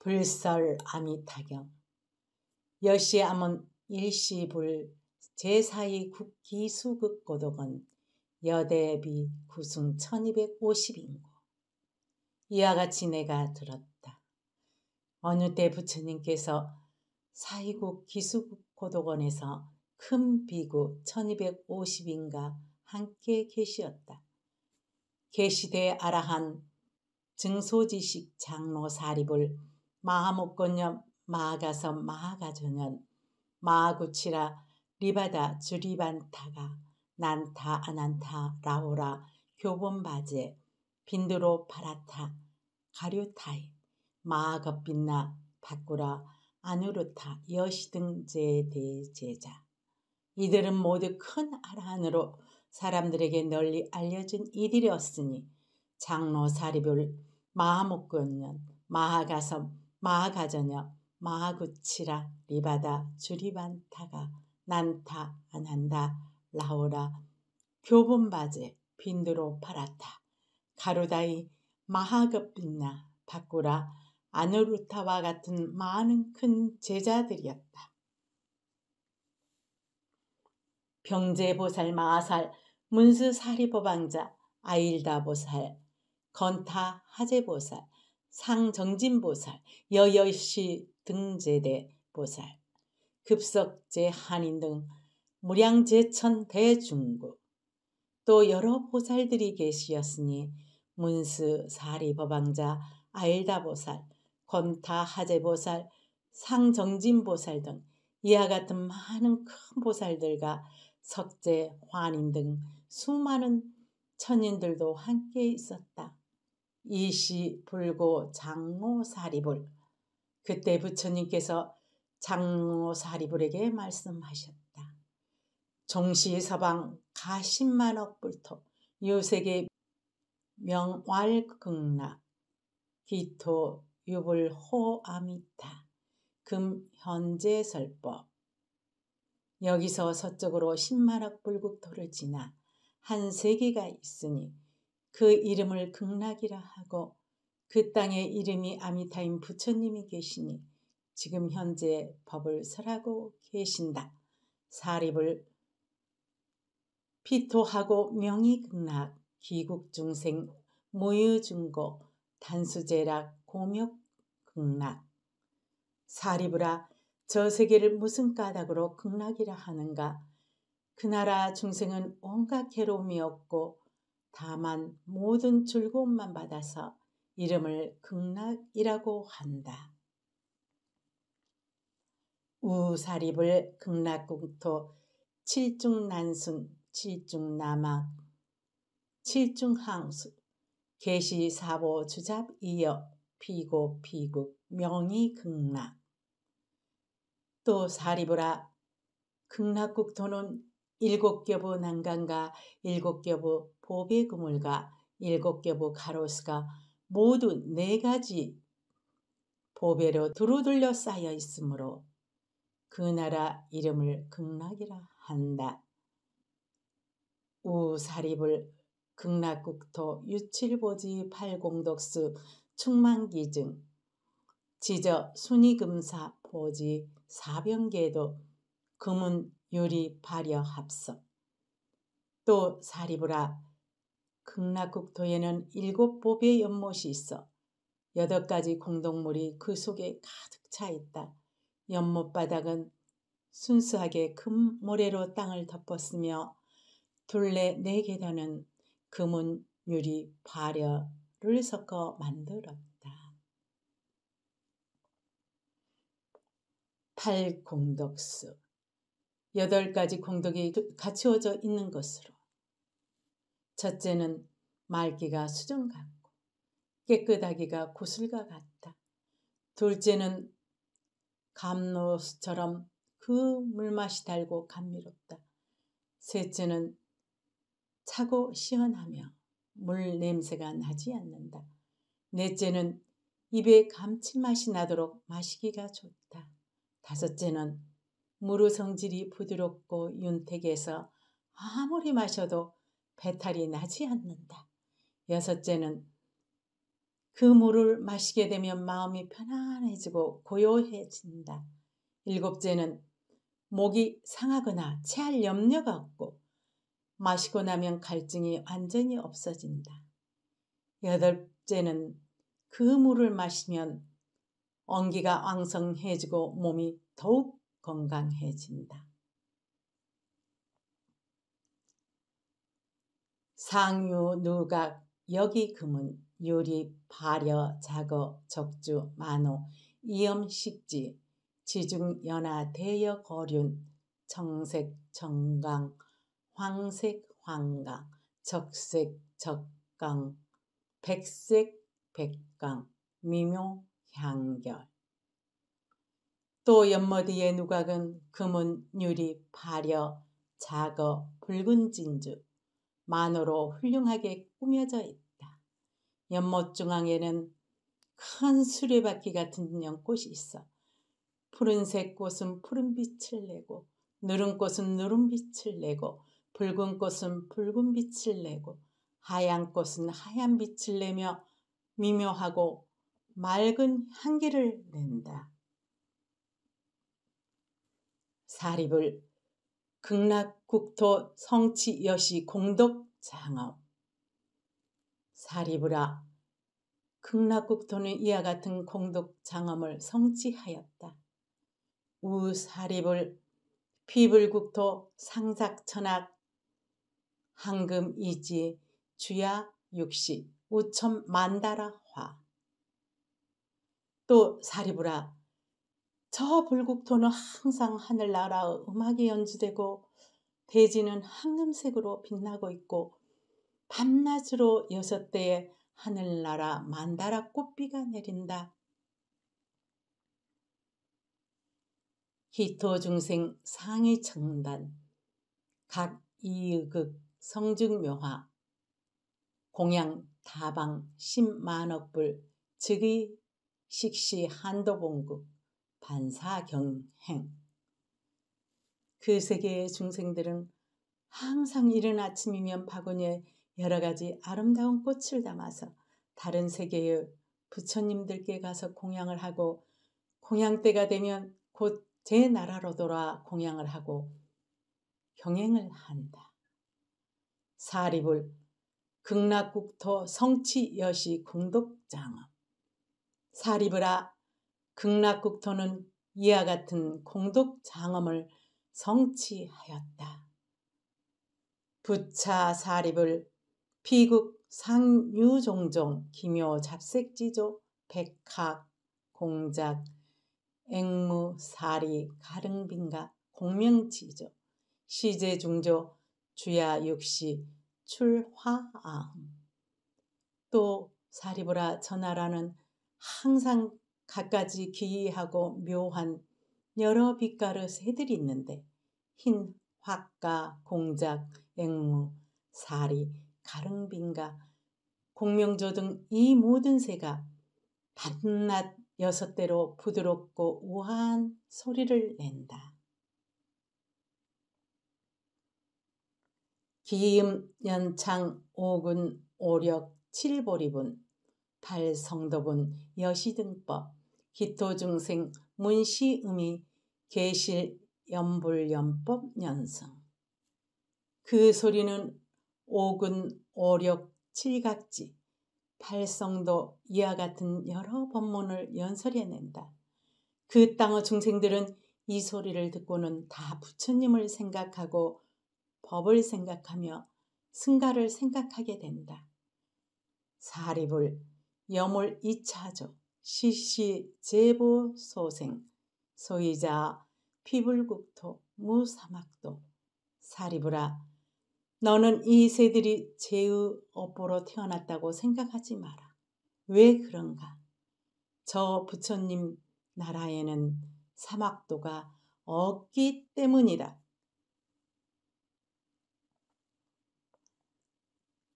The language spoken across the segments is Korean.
불설 아미타경 여시암은 일시불 제사의 기수극고독은 여대비 구승 1250인고 이와 같이 내가 들었다. 어느 때 부처님께서 사이국 기수국고독원에서 큰 비구 1250인가 함께 계시었다. 계시대 아라한 증소지식 장로 사립을 마하목건염 마하가섬 마하가전연 마하구치라 리바다 주리반타가 난타 아난타 라오라 교본바제 빈드로 파라타 가류타이 마하겁빛나 바꾸라 아누르타 여시 등제대제자 이들은 모두 큰아라한으로 사람들에게 널리 알려진 이들이었으니 장로 사리불 마하목건년 마하가섬 마하가저녁 마하구치라 리바다 주리반타가 난타 안한다 라오라 교본바제 빈드로 파라타 가루다이 마하급빛나 바꾸라 아누루타와 같은 많은 큰 제자들이었다. 병제보살 마하살 문수사리보방자 아일다보살 건타 하제보살 상정진보살, 여여시 등제대 보살, 급석제 한인 등 무량제천 대중구 또 여러 보살들이 계시었으니 문스 사리법왕자 알다보살, 권타하재보살, 상정진보살 등 이와 같은 많은 큰 보살들과 석재, 환인 등 수많은 천인들도 함께 있었다. 이시 불고 장모사리불 그때 부처님께서 장모사리불에게 말씀하셨다. 종시 서방 가십만억불토 요세계 명왈극락 기토 유불호아미타 금현재설법 여기서 서쪽으로 십만억 불국토를 지나 한 세계가 있으니 그 이름을 극락이라 하고 그 땅의 이름이 아미타임 부처님이 계시니 지금 현재 법을 설하고 계신다. 사립을 피토하고 명이 극락, 귀국 중생, 모유 중고, 단수제락, 고묘 극락. 사립으라 저 세계를 무슨 까닭으로 극락이라 하는가? 그 나라 중생은 온갖 괴로움이 없고 다만 모든 즐거움만 받아서 이름을 극락이라고 한다. 우사립을 극락궁토 칠중난순 칠중남망 칠중항수 계시사보 주잡 이어 피고 피국 명이 극락 또 사리보라 극락국토는 일곱 겹의 난간과 일곱 겹의 보배 그물과 일곱 개의 가로수가 모두 네 가지 보배로 두루둘려 쌓여 있으므로 그 나라 이름을 극락이라 한다. 우사립을 극락국토 유칠보지 팔공덕수 충만기증 지저 순위금사 보지 사병계도 금은 유리 발여 합성 또 사리브라 극락국토에는 일곱 법의 연못이 있어 여덟 가지 공동물이 그 속에 가득 차 있다. 연못 바닥은 순수하게 금 모래로 땅을 덮었으며 둘레 네 계단은 금은 유리 발열을 섞어 만들었다. 팔공덕수 여덟 가지 공덕이 갖추어져 있는 것으로 첫째는 말기가 수정 같고 깨끗하기가 구슬과 같다. 둘째는 감로수처럼 그 물맛이 달고 감미롭다. 셋째는 차고 시원하며 물 냄새가 나지 않는다. 넷째는 입에 감칠맛이 나도록 마시기가 좋다. 다섯째는 무르 성질이 부드럽고 윤택해서 아무리 마셔도 배탈이 나지 않는다. 여섯째는 그 물을 마시게 되면 마음이 편안해지고 고요해진다. 일곱째는 목이 상하거나 체할 염려가 없고 마시고 나면 갈증이 완전히 없어진다. 여덟째는 그 물을 마시면 언기가 왕성해지고 몸이 더욱 건강해진다. 상유 누각 여기 금은 유리 발여 자거 적주 만호 이염 식지 지중 연하 대여 거륜 청색 정강 황색 황강 적색 적강 백색 백강 미묘 향결 또 연머디의 누각은 금은 유리 발여 자거 붉은 진주 만으로 훌륭하게 꾸며져 있다. 연못 중앙에는 큰 수레바퀴 같은 연꽃이 있어 푸른색 꽃은 푸른 빛을 내고 누른 꽃은 누른 빛을 내고 붉은 꽃은 붉은 빛을 내고 하얀 꽃은 하얀 빛을 내며 미묘하고 맑은 향기를 낸다. 사립을 극락국토 성치 여시 공덕 장엄사리부라 극락국토는 이와 같은 공덕 장엄을 성취하였다. 우사리불 피불국토 상작천악 황금이지 주야 육시 우천만다라화 또사리부라 저 불국토는 항상 하늘나라 의 음악이 연주되고 대지는 황금색으로 빛나고 있고 밤낮으로 여섯 대의 하늘나라 만다라 꽃비가 내린다. 히토 중생 상위 청단 각 이의극 성중묘화 공양 다방 십만억불 즉의 식시 한도봉국 반사경행. 그 세계의 중생들은 항상 이른 아침이면 바구니에 여러 가지 아름다운 꽃을 담아서 다른 세계의 부처님들께 가서 공양을 하고 공양 때가 되면 곧 제 나라로 돌아 공양을 하고 경행을 한다. 사립을 극락국토 성취여시 공덕장음 사리브아 극락국토는 이와 같은 공덕 장엄을 성취하였다. 부차 사립을 피국 상유종종 기묘 잡색지조 백학 공작 앵무 사리 가릉빈가 공명치조 시제중조 주야육시 출화암 또 사리보라 전하라는 항상 갖가지 기이하고 묘한 여러 빛가루 새들이 있는데 흰 화과, 공작, 앵무, 사리, 가릉빈가, 공명조 등 이 모든 새가 반낮 여섯 대로 부드럽고 우아한 소리를 낸다. 기음 연창, 오근 오력, 칠보리분, 발성도분, 여시등법, 기토 중생 문시음이 계실 연불연법 연성 그 소리는 오근 오력 칠각지 팔성도 이와 같은 여러 법문을 연설해낸다. 그 땅의 중생들은 이 소리를 듣고는 다 부처님을 생각하고 법을 생각하며 승가를 생각하게 된다. 사립을 염을 2차죠 시시 제보 소생 소이자 피불국토 무사막도 사리브라 너는 이 새들이 제의 업보로 태어났다고 생각하지 마라. 왜 그런가? 저 부처님 나라에는 사막도가 없기 때문이라.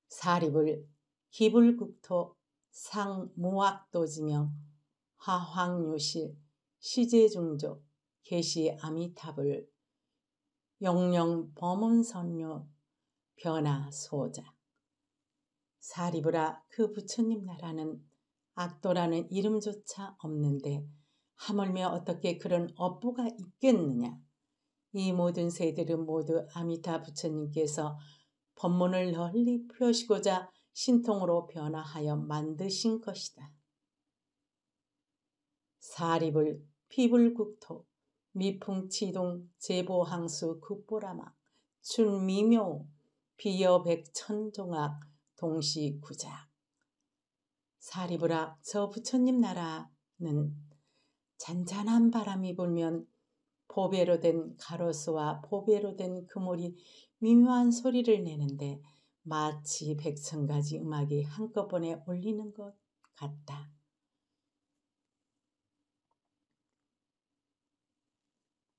사립을 기불국토 상모악도지명 하황요실 시제중조 계시아미타불 영령범문선료 변화소자 사리브라 그 부처님 나라는 악도라는 이름조차 없는데 하물며 어떻게 그런 업보가 있겠느냐 이 모든 세들은 모두 아미타 부처님께서 법문을 널리 펴시고자 신통으로 변화하여 만드신 것이다. 사립을 피불국토 미풍치동 제보항수 국보라마 춘미묘 비여백천종악 동시구작 사리브라 저 부처님 나라는 잔잔한 바람이 불면 보배로 된 가로수와 보배로 된 그물이 미묘한 소리를 내는데 마치 백천 가지 음악이 한꺼번에 울리는 것 같다.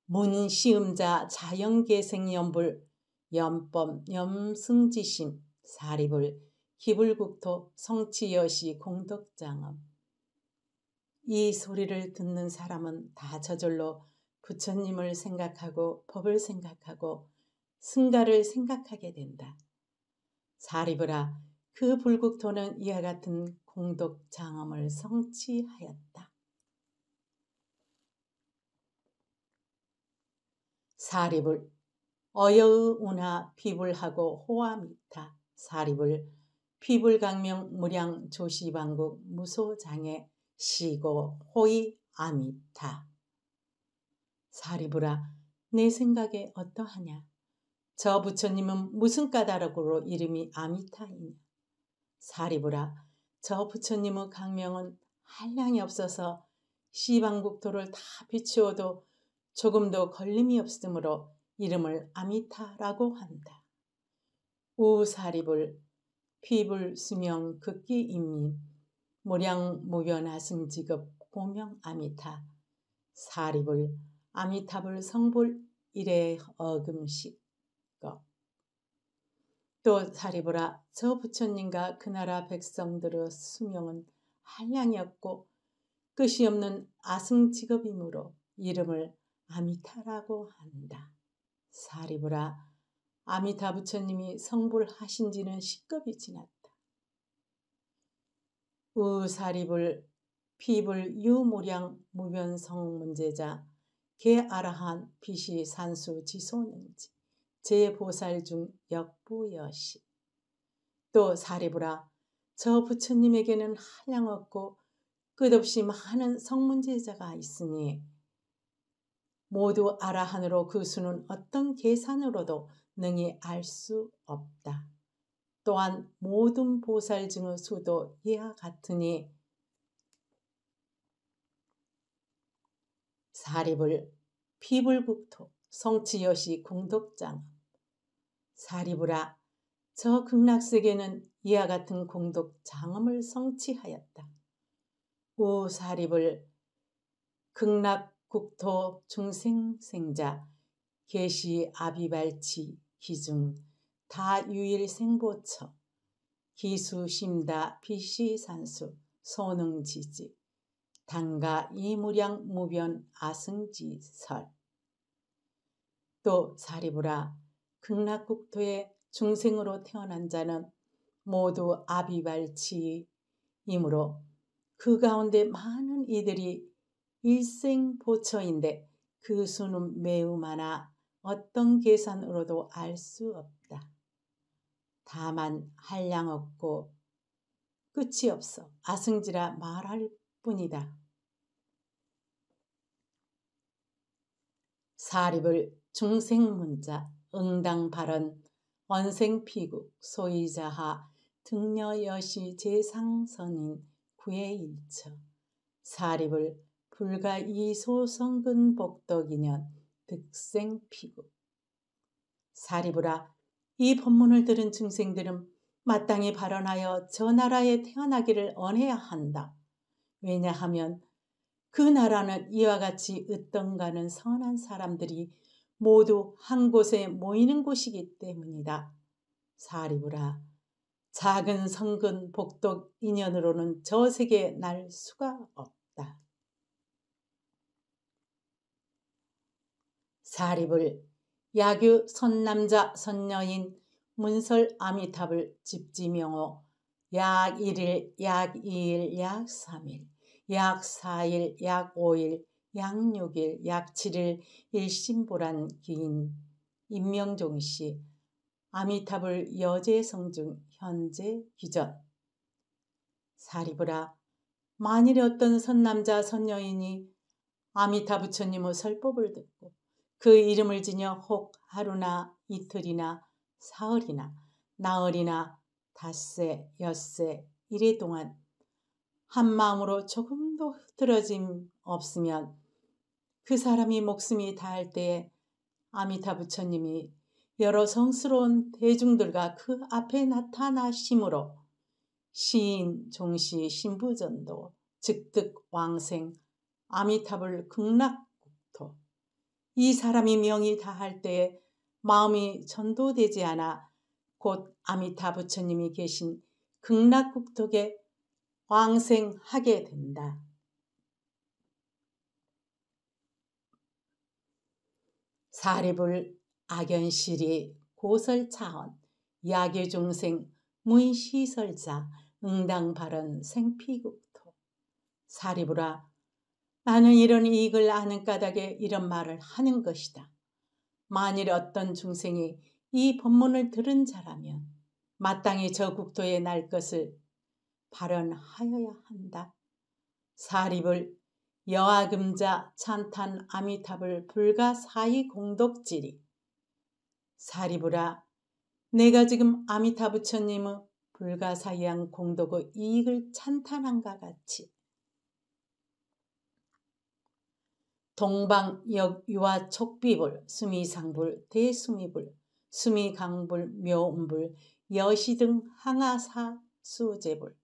문시음자 자연계생연불 연범 염승지심 사립을 기불국토 성취여시 공덕장엄 이 소리를 듣는 사람은 다 저절로 부처님을 생각하고 법을 생각하고 승가를 생각하게 된다. 사리브라 그 불국토는 이와 같은 공덕 장엄을 성취하였다. 사립을 어여의 운하 비불하고 호암미타 사립을 비불강명 무량 조시방국 무소장애 시고 호이 아미타 사리부라내 생각에 어떠하냐 저 부처님은 무슨 까닭으로 이름이 아미타이냐? 사리브라, 저 부처님의 강명은 한량이 없어서 시방국토를 다 비추어도 조금도 걸림이 없으므로 이름을 아미타라고 한다. 우사리불, 피불 수명 극기 임민, 모량 무견하승 지급 고명 아미타, 사리불, 아미타불 성불 일의 어금식. 또 사리보라 저 부처님과 그 나라 백성들의 수명은 한량이었고 끝이 없는 아승 직업이므로 이름을 아미타라고 한다. 사리보라 아미타 부처님이 성불 하신 지는 10급이 지났다. 우사리불 피불 유무량 무변성 문제자 개아라한 빛이 산수 지소는지 제보살 중 역부여시. 또 사리부라 저 부처님에게는 한량없고 끝없이 많은 성문제자가 있으니 모두 아라한으로 그 수는 어떤 계산으로도 능히 알 수 없다. 또한 모든 보살중의 수도 이와 같으니 사립을 피불국토 성치여시 공덕장 사리부라저 극락세계는 이와 같은 공덕 장엄을 성취하였다. 오사리불 극락 국토 중생생자 계시 아비발치 기중 다 유일생보처 기수심다 비시산수 소능지지 당가 이무량 무변 아승지설 또사리부라 극락국토의 중생으로 태어난 자는 모두 아비발치이므로 그 가운데 많은 이들이 일생 보처인데 그 수는 매우 많아 어떤 계산으로도 알 수 없다. 다만 한량 없고 끝이 없어 아승지라 말할 뿐이다. 사립을 중생문자 응당 발언, 원생피국, 소이자하, 등녀여시 제상선인 구해 일처, 사립을 불가 이소성근 복덕이년 득생피국. 사립으라이 법문을 들은 중생들은 마땅히 발언하여 저 나라에 태어나기를 원해야 한다. 왜냐하면 그 나라는 이와 같이 으떤가는 선한 사람들이 모두 한 곳에 모이는 곳이기 때문이다. 사리브라. 작은 성근 복덕 인연으로는 저 세계 에날 수가 없다. 사립을 야규 선남자 선녀인 문설 아미탑을 집지명호 약 1일, 약 2일, 약 3일, 약 4일, 약 5일, 양육일 약칠일 일심보란 귀인 임명종 씨 아미타불 여제성중 현재 귀전 사리브라 만일에 어떤 선남자 선녀인이 아미타 부처님의 설법을 듣고 그 이름을 지녀 혹 하루나 이틀이나 사흘이나 나흘이나 닷새 엿새 이래 동안 한 마음으로 조금도 흐트러짐 없으면 그 사람이 목숨이 다할 때에 아미타 부처님이 여러 성스러운 대중들과 그 앞에 나타나심으로 시인 종시 신부전도 즉득 왕생 아미타불 극락국토 이 사람이 명이 다할 때에 마음이 전도되지 않아 곧 아미타 부처님이 계신 극락국토에 왕생하게 된다. 사립을 악연실이 고설차원 야계중생 문시설자 응당발언 생피국토 사리부라 나는 이런 이익을 아는 까닭에 이런 말을 하는 것이다. 만일 어떤 중생이 이 법문을 들은 자라면 마땅히 저 국토에 날 것을 발언하여야 한다. 사립을 여하금자 찬탄 아미탑을 불가 사이 공덕지리. 사리부라, 내가 지금 아미타 부처님의 불가사의한 공덕의 이익을 찬탄한과 같이 동방역 유화 촉비불, 수미상불, 대수미불, 수미강불, 묘음불, 여시 등 항아사 수제불,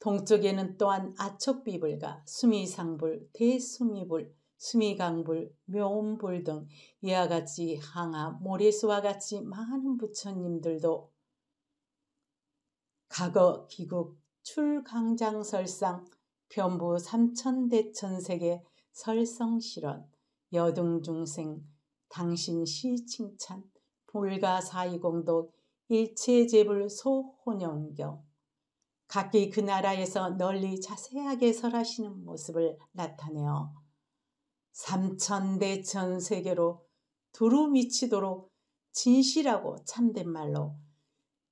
동쪽에는 또한 아척비불과 수미상불, 대수미불, 수미강불, 묘음불 등 이와 같이 항아, 모래수와 같이 많은 부처님들도 과거 기국 출강장설상 변부 삼천대천세계 설성실원 여등중생 당신 시칭찬 불가사이공도 일체제불 소혼연경 각기 그 나라에서 널리 자세하게 설하시는 모습을 나타내어 삼천대 전 세계로 두루 미치도록 진실하고 참된 말로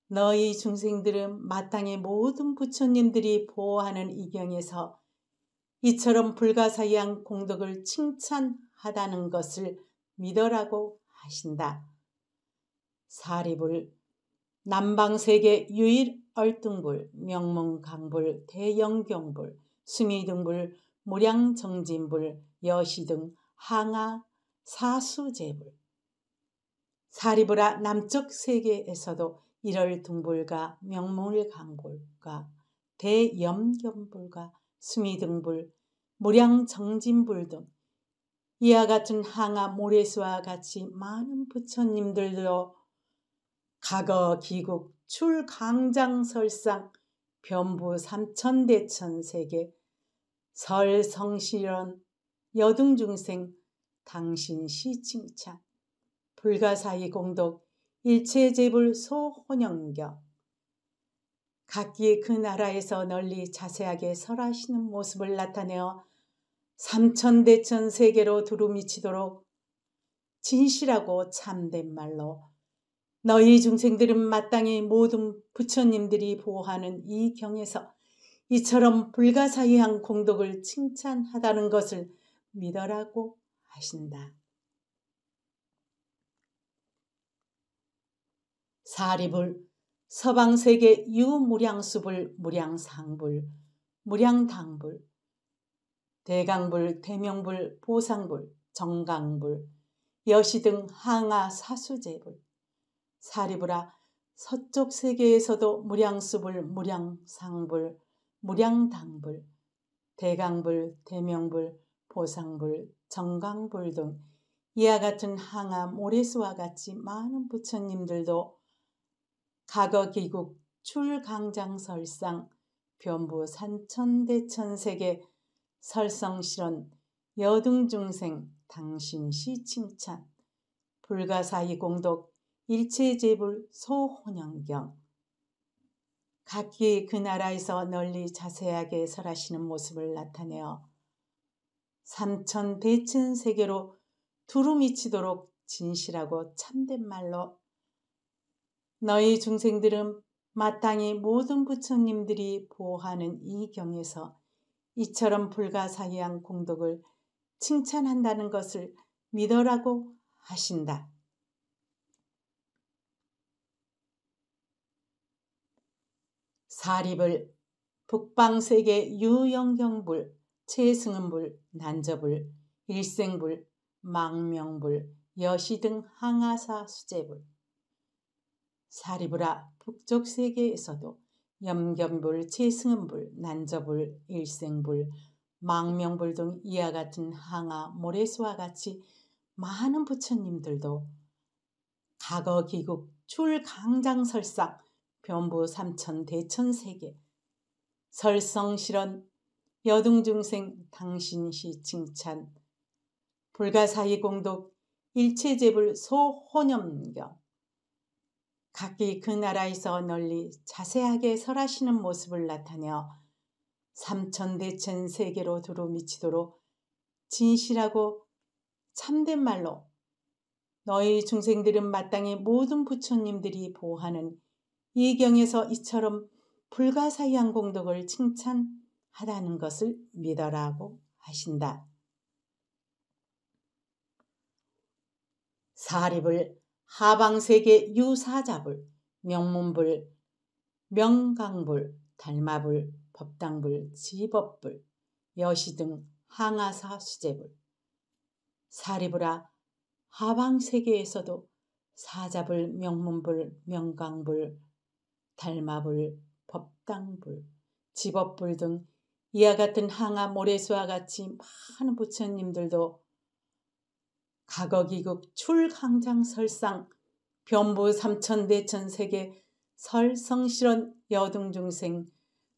너희 중생들은 마땅히 모든 부처님들이 보호하는 이경에서 이처럼 불가사의한 공덕을 칭찬하다는 것을 믿어라고 하신다. 사립을 남방세계 유일 얼등불, 명문강불, 대영경불, 승희등불, 무량정진불, 여시등, 항아, 사수제불. 사리브라 남쪽 세계에서도 일월 등불과 명문강불과 대염경불과 승희등불, 무량정진불 등 이와 같은 항아 모래수와 같이 많은 부처님들도 가거 기국 출강장설상 변부 삼천대천세계 설성실현 여등중생 당신 시칭찬 불가사의 공덕 일체제불 소혼영경 각기 그 나라에서 널리 자세하게 설하시는 모습을 나타내어 삼천대천 세계로 두루 미치도록 진실하고 참된 말로 너희 중생들은 마땅히 모든 부처님들이 보호하는 이 경에서 이처럼 불가사의한 공덕을 칭찬하다는 것을 믿어라고 하신다. 사리불 서방세계 유무량수불 무량상불 무량당불 대강불 대명불 보상불 정강불 여시 등 항아 사수제불 사리부라 서쪽 세계에서도 무량수불 무량상불 무량당불 대강불 대명불 보상불 정강불 등 이와 같은 항암 오래수와 같이 많은 부처님들도 가거기국 출강장설상 변부 산천대천세계 설성실원 여등중생 당신시 칭찬 불가사의 공덕 일체제불 소혼영경 각기 그 나라에서 널리 자세하게 설하시는 모습을 나타내어 삼천 대천 세계로 두루 미치도록 진실하고 참된 말로 너희 중생들은 마땅히 모든 부처님들이 보호하는 이 경에서 이처럼 불가사의한 공덕을 칭찬한다는 것을 믿어라고 하신다. 가립을 북방세계 유영경불, 최승은불, 난저불, 일생불, 망명불, 여시 등 항아사 수제불. 사리브아 북쪽 세계에서도 염견불, 최승은불, 난저불, 일생불, 망명불 등 이와 같은 항아, 모래수와 같이 많은 부처님들도 가거기국 출강장설상 변부 삼천 대천세계 설성실언 여등중생 당신시 칭찬 불가사의 공독 일체제불 소혼염경 각기 그 나라에서 널리 자세하게 설하시는 모습을 나타내어 삼천대천 세계로 두루 미치도록 진실하고 참된 말로 너희 중생들은 마땅히 모든 부처님들이 보호하는 이경에서 이처럼 불가사의한 공덕을 칭찬하라는 것을 믿어라고 하신다. 사립을 하방세계 유사잡을 명문불 명강불 달마불 법당불 지법불 여시등 항아사 수제불 사리불아 하방세계에서도 사자불 명문불 명강불 달마불, 법당불, 집업불 등 이와 같은 항암 모래수와 같이 많은 부처님들도 가거기극 출강장 설상 변부 삼천대천세계 설성실원 여등중생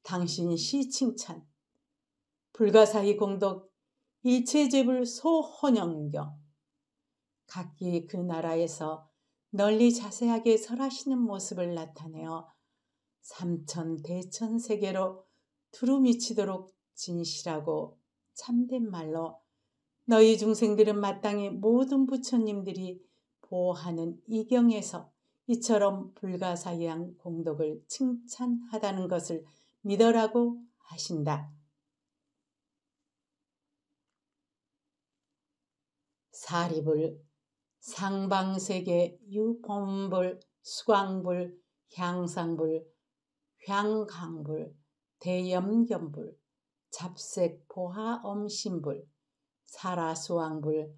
당신 시칭찬 불가사의 공덕 일체제불 소헌영경 각기 그 나라에서 널리 자세하게 설하시는 모습을 나타내어 삼천 대천 세계로 두루 미치도록 진실하고 참된 말로 너희 중생들은 마땅히 모든 부처님들이 보호하는 이경에서 이처럼 불가사의한 공덕을 칭찬하다는 것을 믿어라고 하신다. 4리불 상방세계 유범불 수광불 향상불 향강불, 대염견불, 잡색보화엄신불, 사라수왕불,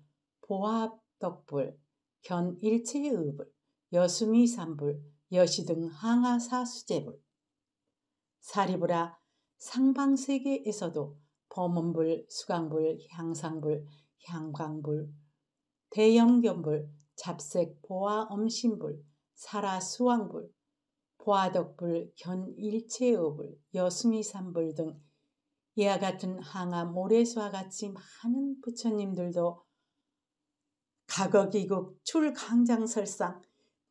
보합덕불, 견일체의불, 여수미산불, 여시등 항아사수제불. 사리브라 상방세계에서도 범원불, 수강불, 향상불, 향광불, 대염견불 잡색보화엄신불, 사라수왕불, 보아덕불, 견일체어불, 여수미산불 등 이와 같은 항아 모래수와 같이 많은 부처님들도 가거기국 출강장설상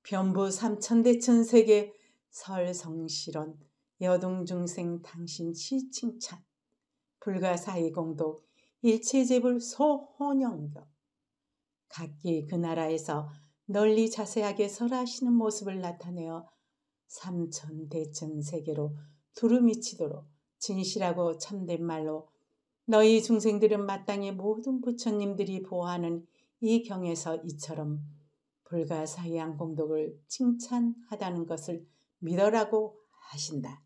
변부 삼천대 천세계 설성실원 여동중생 당신 시칭찬 불가사의공독 일체제불 소혼영경 각기 그 나라에서 널리 자세하게 설하시는 모습을 나타내어 삼천 대천 세계로 두루 미치도록 진실하고 참된 말로 너희 중생들은 마땅히 모든 부처님들이 보호하는 이 경에서 이처럼 불가사의한 공덕을 칭찬하다는 것을 믿어라고 하신다.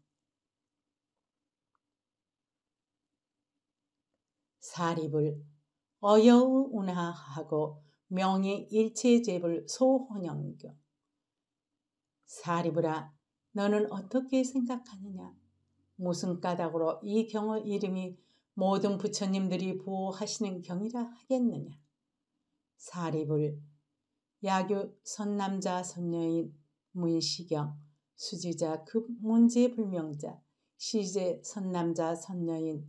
사립을 어여운하하고 명의 일체제불 소혼영경 사리브라, 너는 어떻게 생각하느냐? 무슨 까닭으로 이 경의 이름이 모든 부처님들이 보호하시는 경이라 하겠느냐? 사립을 야교 선남자 선녀인 문시경, 수지자 급 문제 불명자, 시제 선남자 선녀인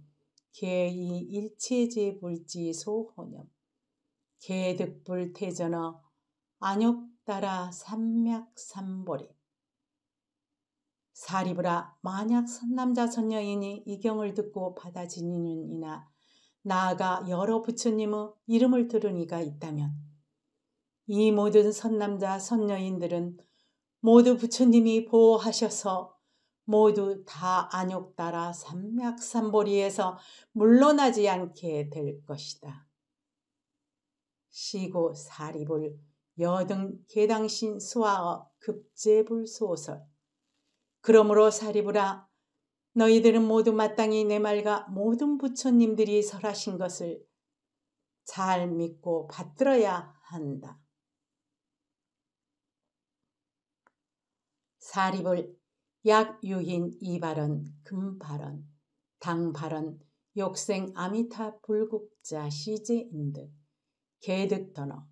개이 일체제 불지 소호념, 개득불 태전어, 안욕 따라 삼맥삼보리 사리브라 만약 선남자 선녀인이 이 경을 듣고 받아지니는 이나 나아가 여러 부처님의 이름을 들은 이가 있다면 이 모든 선남자 선녀인들은 모두 부처님이 보호하셔서 모두 다 안욕 따라 삼맥삼보리에서 물러나지 않게 될 것이다. 시고 사립을 여등 개당신 수하어 급제불 소설. 그러므로 사리부라 너희들은 모두 마땅히 내 말과 모든 부처님들이 설하신 것을 잘 믿고 받들어야 한다. 사리불 약유인 이발언, 금발언, 당발언, 욕생 아미타 불국자 시제인듯 개득 더너,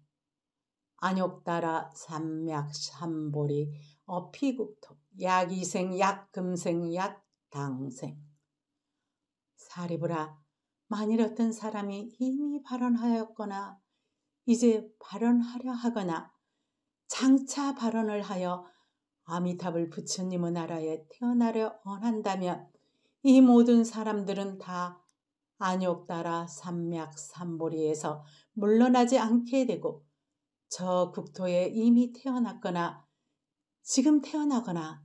안욕따라 삼약 삼보리 어피국토 약이생 약금생 약당생 사리부라 만일 어떤 사람이 이미 발언하였거나 이제 발언하려 하거나 장차 발언을 하여 아미탑을 부처님의 나라에 태어나려 원한다면 이 모든 사람들은 다 안욕 따라 삼맥 삼보리에서 물러나지 않게 되고 저 국토에 이미 태어났거나 지금 태어나거나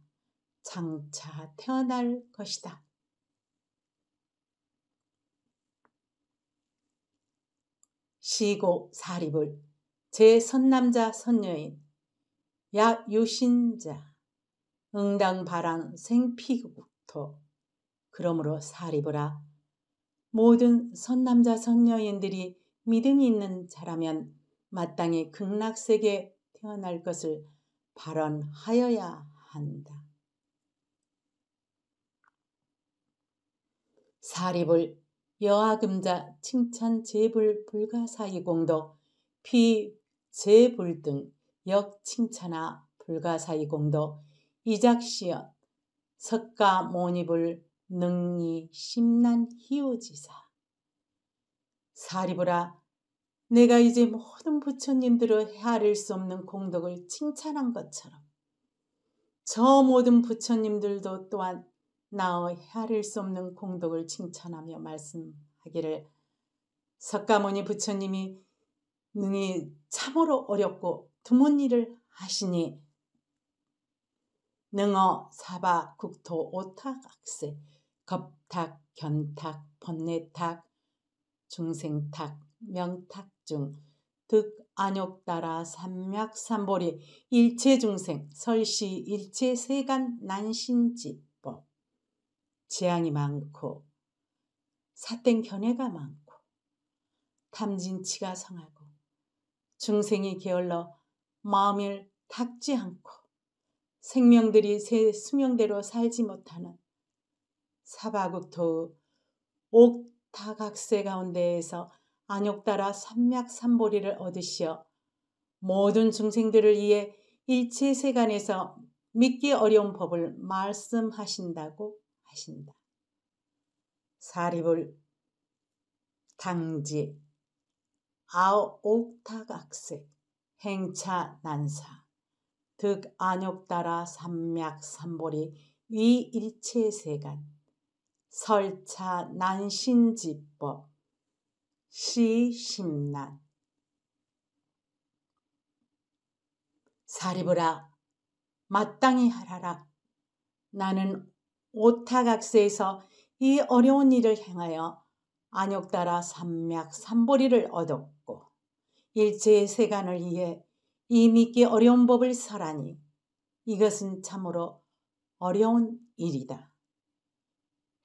장차 태어날 것이다. 시고 사립을 제 선남자 선녀인 야 유신자 응당 바랑 생피국토 그러므로 사립으라 모든 선남자 선녀인들이 믿음이 있는 자라면 마땅히 극락세계 태어날 것을 발언하여야 한다. 사립을 여하금자 칭찬 제불 불가사의공도 피제불 등 역칭찬하 불가사의공도 이작시연 석가모니불 능이 심난 희우지사 사리브라 내가 이제 모든 부처님들을 헤아릴 수 없는 공덕을 칭찬한 것처럼 저 모든 부처님들도 또한 나의 헤아릴 수 없는 공덕을 칭찬하며 말씀하기를 석가모니 부처님이 능히 참으로 어렵고 드문 일을 하시니 능어 사바 국토 오탁 악세 겁탁 견탁 번뇌탁 중생탁 명탁 득득 안욕 따라 삼맥 삼보리 일체 중생 설시 일체 세간 난신지법 재앙이 많고 사땡 견해가 많고 탐진치가 성하고 중생이 게을러 마음을 닦지 않고 생명들이 새 수명대로 살지 못하는 사바국토 옥타각세 가운데에서 안욕 따라 삼맥 삼보리를 얻으시어 모든 중생들을 위해 일체 세간에서 믿기 어려운 법을 말씀하신다고 하신다. 사립을 당지 아옥타각색 행차 난사 득 안욕 따라 삼맥 삼보리 위 일체 세간 설차 난신지법 시심난 사립브라 마땅히 하라라 나는 오타각세에서이 어려운 일을 행하여 안욕 따라 산맥 삼보리를 얻었고 일체의 세간을 위해 이 믿기 어려운 법을 설하니 이것은 참으로 어려운 일이다.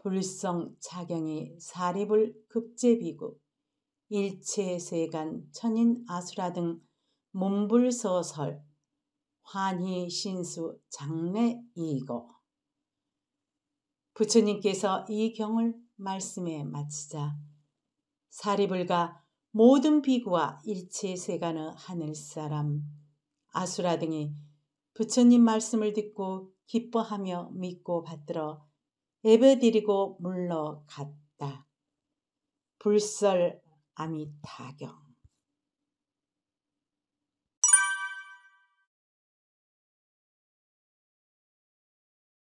불성 자경이 사립을 급제비고 일체세간 천인 아수라 등 몸불서설 환희 신수 장례 이이고 부처님께서 이 경을 말씀에 마치자 사리불가 모든 비구와 일체세간의 하늘 사람 아수라 등이 부처님 말씀을 듣고 기뻐하며 믿고 받들어 예베드리고 물러갔다. 불설 아미타경